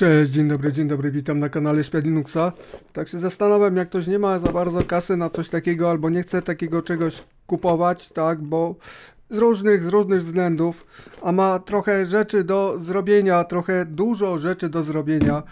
Cześć, dzień dobry, dzień dobry, witam na kanale Świat Linuxa. Tak się zastanawiam, jak ktoś nie ma za bardzo kasy na coś takiego, albo nie chce takiego czegoś kupować, tak, bo z różnych, z różnych względów, a ma trochę rzeczy do zrobienia, trochę dużo rzeczy do zrobienia,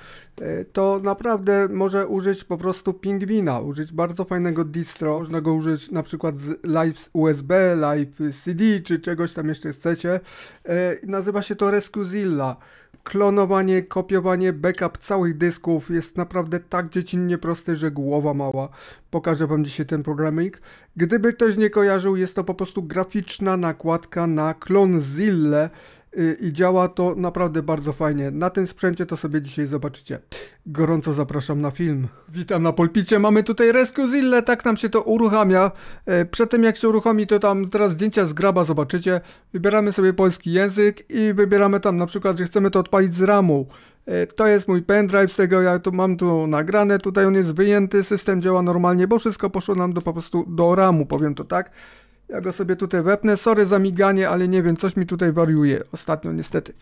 e, to naprawdę może użyć po prostu Pingwina, użyć bardzo fajnego distro, można go użyć na przykład z Live USB, Live CD, czy czegoś tam jeszcze chcecie. E, nazywa się to Rescuezilla klonowanie, kopiowanie, backup całych dysków jest naprawdę tak dziecinnie proste, że głowa mała. Pokażę Wam dzisiaj ten programik. Gdyby ktoś nie kojarzył, jest to po prostu graficzna nakładka na Clonzilla, Y, i działa to naprawdę bardzo fajnie. Na tym sprzęcie to sobie dzisiaj zobaczycie. Gorąco zapraszam na film. Witam na polpicie. mamy tutaj Rescue Zille, tak nam się to uruchamia. E, przed tym jak się uruchomi to tam teraz zdjęcia z graba zobaczycie. Wybieramy sobie polski język i wybieramy tam na przykład, że chcemy to odpalić z ramu. E, to jest mój pendrive, z tego ja tu mam tu nagrane, tutaj on jest wyjęty, system działa normalnie, bo wszystko poszło nam do, po prostu do ramu, powiem to tak. Ja go sobie tutaj wepnę. Sorry za miganie, ale nie wiem, coś mi tutaj wariuje ostatnio niestety.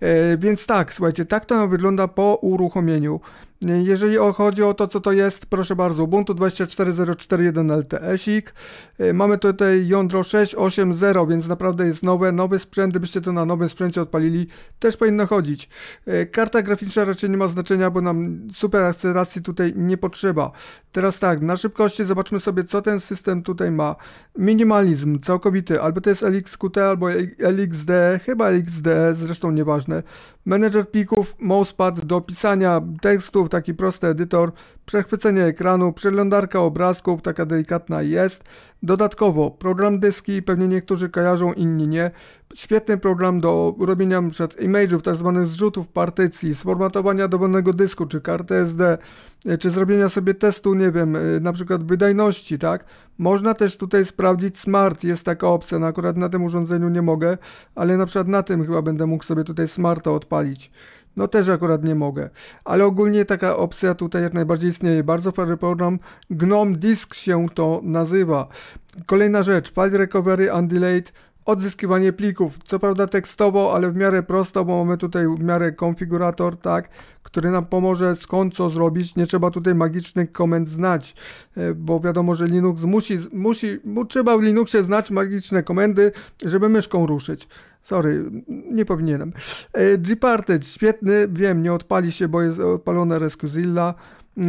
E, więc tak, słuchajcie, tak to wygląda po uruchomieniu. Jeżeli chodzi o to, co to jest, proszę bardzo, Ubuntu 24.0.4.1 LTS-ik. Y, mamy tutaj jądro 6.8.0, więc naprawdę jest nowe, nowy sprzęt. Gdybyście to na nowym sprzęcie odpalili, też powinno chodzić. Y, karta graficzna raczej nie ma znaczenia, bo nam super akceleracji tutaj nie potrzeba. Teraz tak, na szybkości zobaczmy sobie, co ten system tutaj ma. Minimalizm całkowity, albo to jest LXQT, albo LXD, chyba LXD, zresztą nieważne. Manager plików, mousepad do pisania tekstów, taki prosty edytor, przechwycenie ekranu, przeglądarka obrazków, taka delikatna jest. Dodatkowo program dyski, pewnie niektórzy kojarzą, inni nie. Świetny program do robienia przed image'ów, tzw. Tak zrzutów partycji, sformatowania dowolnego dysku, czy karty SD, e, czy zrobienia sobie testu, nie wiem, e, na przykład wydajności, tak? Można też tutaj sprawdzić smart, jest taka opcja, no akurat na tym urządzeniu nie mogę, ale na przykład na tym chyba będę mógł sobie tutaj smarta odpalić. No też akurat nie mogę. Ale ogólnie taka opcja tutaj jak najbardziej istnieje. Bardzo fajny program. GNOME Disk się to nazywa. Kolejna rzecz. File Recovery Undelayed odzyskiwanie plików. Co prawda tekstowo, ale w miarę prosto, bo mamy tutaj w miarę konfigurator, tak, który nam pomoże skąd co zrobić. Nie trzeba tutaj magicznych komend znać, e, bo wiadomo, że Linux musi, musi, mu trzeba w Linuxie znać magiczne komendy, żeby myszką ruszyć. Sorry, nie powinienem. Departed, świetny, wiem, nie odpali się, bo jest odpalona Rescuzilla.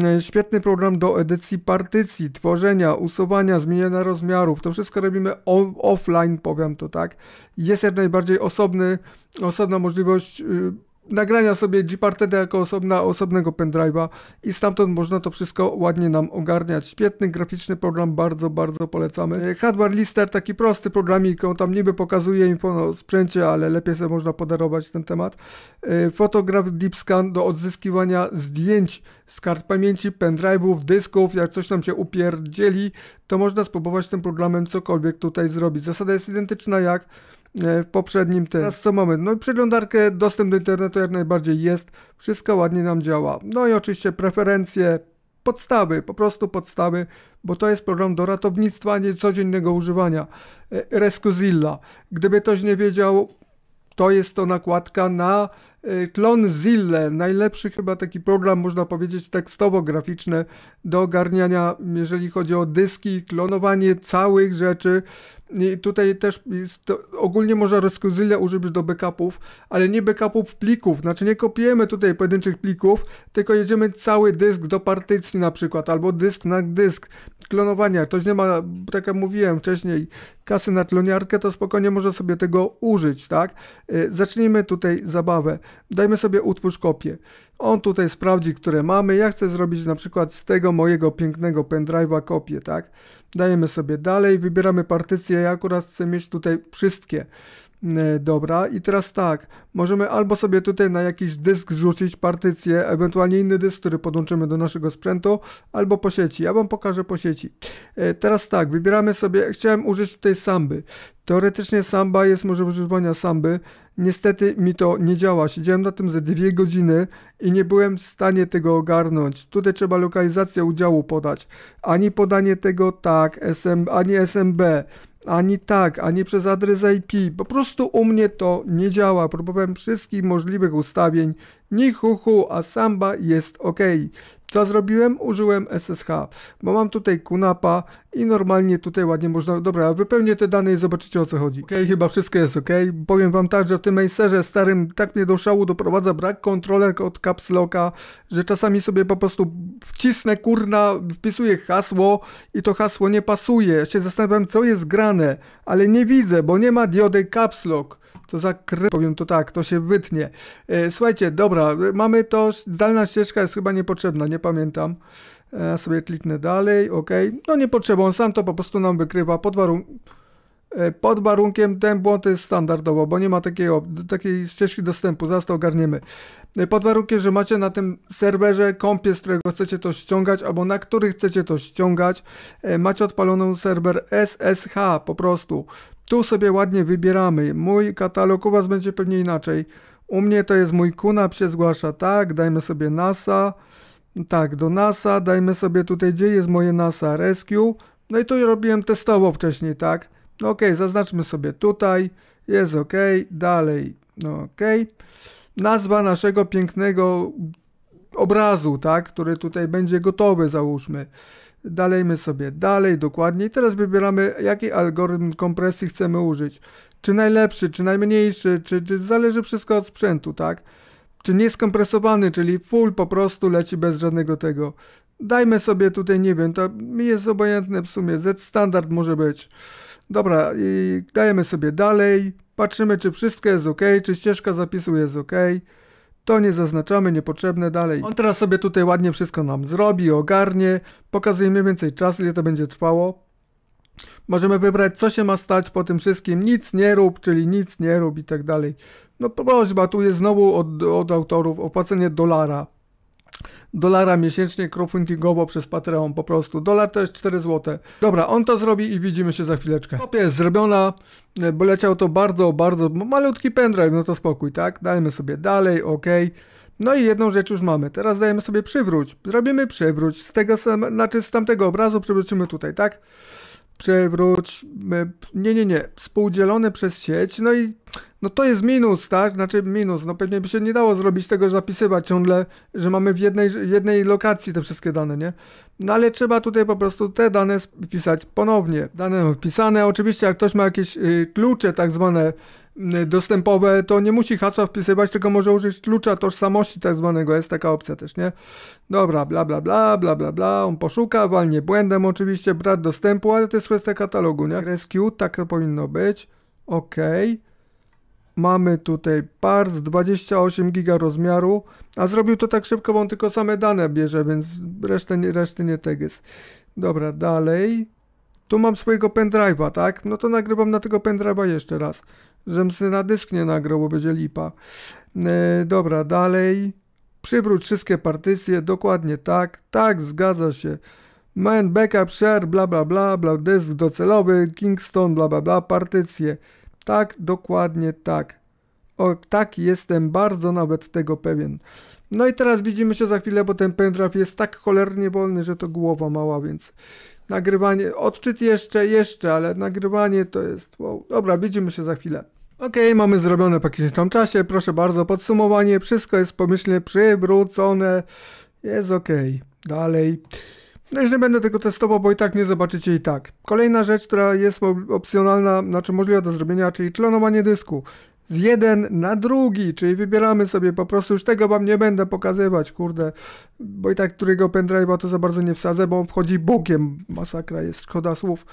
E, świetny program do edycji partycji, tworzenia, usuwania, zmieniania rozmiarów. To wszystko robimy offline, powiem to tak. Jest jak najbardziej osobny, osobna możliwość y, nagrania sobie Gparteda jako osobna, osobnego pendrive'a i stamtąd można to wszystko ładnie nam ogarniać. Świetny graficzny program, bardzo, bardzo polecamy. E, hardware Lister, taki prosty programik, on tam niby pokazuje info o sprzęcie, ale lepiej sobie można podarować ten temat. E, fotograf Deep Scan do odzyskiwania zdjęć z kart pamięci, pendrive'ów, dysków, jak coś nam się upierdzieli, to można spróbować tym programem cokolwiek tutaj zrobić. Zasada jest identyczna jak E, w poprzednim teraz co mamy. No i przeglądarkę, dostęp do internetu jak najbardziej jest, wszystko ładnie nam działa. No i oczywiście preferencje, podstawy, po prostu podstawy, bo to jest program do ratownictwa, nie codziennego używania. E, Rescuzilla. Gdyby ktoś nie wiedział, to jest to nakładka na y, zille najlepszy chyba taki program, można powiedzieć, tekstowo-graficzny do ogarniania, jeżeli chodzi o dyski, klonowanie całych rzeczy. I tutaj też to, ogólnie można zille użyć do backupów, ale nie backupów plików, znaczy nie kopiujemy tutaj pojedynczych plików, tylko jedziemy cały dysk do partycji na przykład, albo dysk na dysk klonowania. Ktoś nie ma, tak jak mówiłem wcześniej, kasy na kloniarkę, to spokojnie może sobie tego użyć, tak? E, zacznijmy tutaj zabawę. Dajmy sobie utwórz kopię. On tutaj sprawdzi, które mamy. Ja chcę zrobić na przykład z tego mojego pięknego pendrive'a kopię, tak? Dajemy sobie dalej, wybieramy partycję. Ja akurat chcę mieć tutaj wszystkie. E, dobra, i teraz tak, możemy albo sobie tutaj na jakiś dysk rzucić partycję, ewentualnie inny dysk, który podłączymy do naszego sprzętu, albo po sieci. Ja Wam pokażę po sieci. E, teraz tak, wybieramy sobie, chciałem użyć tutaj samby. Teoretycznie samba jest może używania samby. Niestety mi to nie działa. Siedziałem na tym ze dwie godziny i nie byłem w stanie tego ogarnąć. Tutaj trzeba lokalizację udziału podać. Ani podanie tego tak, SM, ani SMB ani tak, ani przez adres IP. Po prostu u mnie to nie działa. Próbowałem wszystkich możliwych ustawień. Ni hu, hu a samba jest ok. Co zrobiłem? Użyłem SSH, bo mam tutaj kunapa i normalnie tutaj ładnie można, dobra, wypełnię te dane i zobaczycie o co chodzi. Okej, okay, chyba wszystko jest ok. Powiem wam tak, że w tym Acerze starym tak mnie do szału doprowadza brak kontroler od Caps Locka, że czasami sobie po prostu wcisnę kurna, wpisuję hasło i to hasło nie pasuje. Ja się zastanawiam co jest grane, ale nie widzę, bo nie ma diody Caps Lock. To za kry... powiem to tak, to się wytnie. E, słuchajcie, dobra, mamy to, dalna ścieżka jest chyba niepotrzebna, nie pamiętam. E, sobie kliknę dalej, ok. No nie potrzeba, on sam to po prostu nam wykrywa pod, warun e, pod warunkiem, ten błąd jest standardowo, bo nie ma takiego, takiej ścieżki dostępu, zaraz to ogarniemy. E, pod warunkiem, że macie na tym serwerze kompie, z którego chcecie to ściągać, albo na który chcecie to ściągać, macie odpaloną serwer SSH po prostu. Tu sobie ładnie wybieramy. Mój katalog u Was będzie pewnie inaczej. U mnie to jest mój kuna, się zgłasza tak, dajmy sobie NASA. Tak, do NASA, dajmy sobie tutaj, gdzie jest moje NASA Rescue. No i tu robiłem testowo wcześniej, tak? No ok, zaznaczmy sobie tutaj, jest ok, dalej, no ok. Nazwa naszego pięknego obrazu, tak? Który tutaj będzie gotowy, załóżmy. Dalejmy sobie dalej, dokładniej. Teraz wybieramy, jaki algorytm kompresji chcemy użyć. Czy najlepszy, czy najmniejszy, czy, czy zależy wszystko od sprzętu, tak? czy nieskompresowany, czyli full po prostu leci bez żadnego tego. Dajmy sobie tutaj, nie wiem, to mi jest obojętne w sumie, Z standard może być. Dobra, i dajemy sobie dalej, patrzymy czy wszystko jest ok, czy ścieżka zapisu jest ok. To nie zaznaczamy, niepotrzebne dalej. On teraz sobie tutaj ładnie wszystko nam zrobi, ogarnie. Pokazuje mniej więcej czas, ile to będzie trwało. Możemy wybrać, co się ma stać po tym wszystkim. Nic nie rób, czyli nic nie rób i tak dalej. No prośba, tu jest znowu od, od autorów opłacenie dolara. Dolara miesięcznie crowdfundingowo przez Patreon po prostu. Dolar to jest 4 zł. Dobra, on to zrobi i widzimy się za chwileczkę. Kopia jest zrobiona, e, bo leciał to bardzo, bardzo malutki pendrive, no to spokój, tak? Dajmy sobie dalej, ok. No i jedną rzecz już mamy. Teraz dajemy sobie przywróć. Zrobimy przywróć z tego samego, znaczy z tamtego obrazu przywrócimy tutaj, tak? Przywróć, nie, nie, nie, współdzielony przez sieć, no i no to jest minus, tak? Znaczy minus, no pewnie by się nie dało zrobić tego, zapisywać ciągle, że mamy w jednej, jednej lokacji te wszystkie dane, nie? No ale trzeba tutaj po prostu te dane wpisać ponownie. Dane wpisane, oczywiście jak ktoś ma jakieś y, klucze tak zwane y, dostępowe, to nie musi hasła wpisywać, tylko może użyć klucza tożsamości tak zwanego, jest taka opcja też, nie? Dobra, bla bla bla, bla bla bla, on poszuka, walnie błędem oczywiście, brat dostępu, ale to jest kwestia katalogu, nie? Rescue, tak to powinno być, okej. Okay. Mamy tutaj PARS 28 giga rozmiaru, a zrobił to tak szybko, bo on tylko same dane bierze, więc resztę nie, reszty nie jest Dobra, dalej. Tu mam swojego pendrive'a, tak? No to nagrywam na tego pendrive'a jeszcze raz. Żebym sobie na dysk nie nagrał, bo będzie lipa. E, dobra, dalej. Przywróć wszystkie partycje, dokładnie tak. Tak, zgadza się. Main backup share, bla bla bla, bla dysk docelowy, Kingston, bla bla bla, partycje. Tak, dokładnie tak. O, tak, jestem bardzo nawet tego pewien. No i teraz widzimy się za chwilę, bo ten pendrive jest tak cholernie wolny, że to głowa mała, więc nagrywanie, odczyt jeszcze, jeszcze, ale nagrywanie to jest, wow. Dobra, widzimy się za chwilę. Ok, mamy zrobione po jakimś tam czasie, proszę bardzo, podsumowanie, wszystko jest pomyślnie przywrócone, jest ok, dalej. No już nie będę tego testował, bo i tak nie zobaczycie i tak. Kolejna rzecz, która jest opcjonalna, znaczy możliwa do zrobienia, czyli klonowanie dysku. Z jeden na drugi, czyli wybieramy sobie po prostu, już tego wam nie będę pokazywać, kurde, bo i tak którego pendrive'a to za bardzo nie wsadzę, bo on wchodzi bokiem, masakra jest, szkoda słów.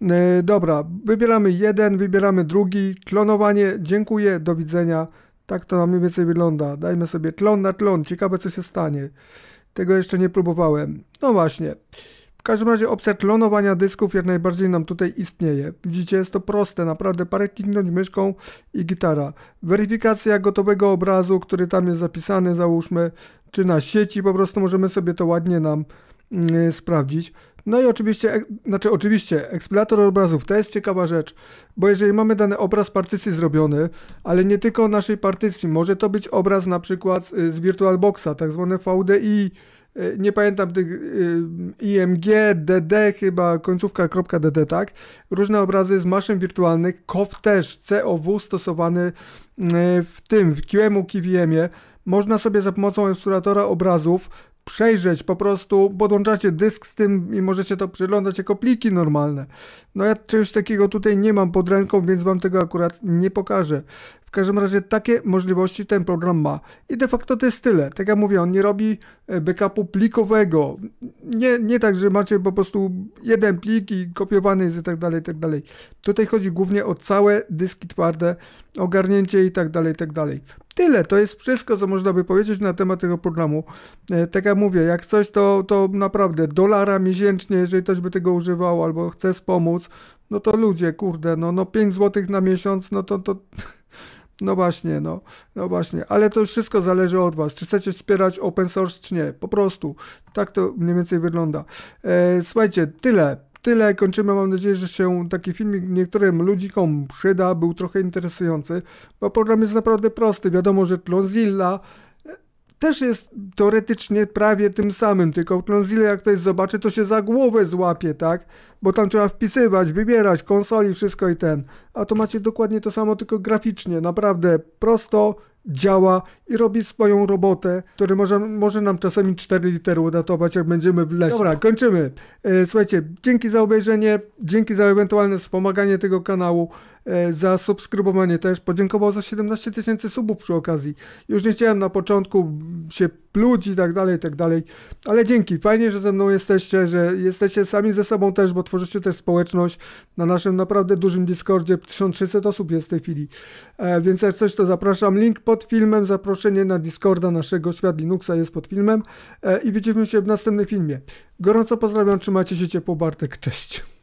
Yy, dobra, wybieramy jeden, wybieramy drugi, klonowanie, dziękuję, do widzenia. Tak to mniej więcej wygląda. Dajmy sobie klon na klon, ciekawe co się stanie. Tego jeszcze nie próbowałem. No właśnie. W każdym razie opcja klonowania dysków jak najbardziej nam tutaj istnieje. Widzicie, jest to proste, naprawdę parę kliknąć myszką i gitara. Weryfikacja gotowego obrazu, który tam jest zapisany, załóżmy, czy na sieci, po prostu możemy sobie to ładnie nam Y, sprawdzić. No i oczywiście, znaczy oczywiście, eksplorator obrazów to jest ciekawa rzecz, bo jeżeli mamy dany obraz partycji zrobiony, ale nie tylko naszej partycji, może to być obraz na przykład y, z, VirtualBoxa, tak zwane VDI, y, nie pamiętam tych IMG, DD chyba, końcówka .dd, tak? Różne obrazy z maszyn wirtualnych, KOW też, COW stosowany w tym, w qm KVM-ie. Można sobie za pomocą eksploratora obrazów przejrzeć po prostu, podłączacie dysk z tym i możecie to przeglądać jako pliki normalne. No ja czegoś takiego tutaj nie mam pod ręką, więc wam tego akurat nie pokażę. W każdym razie takie możliwości ten program ma. I de facto to jest tyle. Tak jak mówię, on nie robi e, backupu plikowego. Nie, nie tak, że macie po prostu jeden plik i kopiowany jest i tak dalej, i tak dalej. Tutaj chodzi głównie o całe dyski twarde, ogarnięcie i tak dalej, i tak dalej. Tyle, to jest wszystko, co można by powiedzieć na temat tego programu. E, tak jak mówię, jak coś, to, to naprawdę dolara miesięcznie, jeżeli ktoś by tego używał albo chce wspomóc, no to ludzie, kurde, no, no 5 zł na miesiąc, no to, to No właśnie, no, no właśnie, ale to wszystko zależy od Was, czy chcecie wspierać open source, czy nie, po prostu, tak to mniej więcej wygląda. E, słuchajcie, tyle, tyle, kończymy, mam nadzieję, że się taki filmik niektórym ludzikom przyda, był trochę interesujący, bo program jest naprawdę prosty, wiadomo, że Tlonzilla, też jest teoretycznie prawie tym samym, tylko Clonzilla jak ktoś zobaczy, to się za głowę złapie, tak? Bo tam trzeba wpisywać, wybierać, konsoli, wszystko i ten. A to macie dokładnie to samo, tylko graficznie, naprawdę prosto, działa i robi swoją robotę, który może, może nam czasami 4 litery udatować, jak będziemy w lesie. Dobra, kończymy. E, słuchajcie, dzięki za obejrzenie, dzięki za ewentualne wspomaganie tego kanału, e, za subskrybowanie też. Podziękował za 17 tysięcy subów przy okazji. Już nie chciałem na początku się pluć i tak dalej, i tak dalej. Ale dzięki, fajnie, że ze mną jesteście, że jesteście sami ze sobą też, bo tworzycie też społeczność na naszym naprawdę dużym Discordzie, 1600 osób jest w tej chwili. E, więc jak coś, to zapraszam, link pod filmem, zaproszenie na Discorda naszego, Świat Linuxa jest pod filmem e, i widzimy się w następnym filmie. Gorąco pozdrawiam, trzymajcie się ciepło, Bartek, cześć.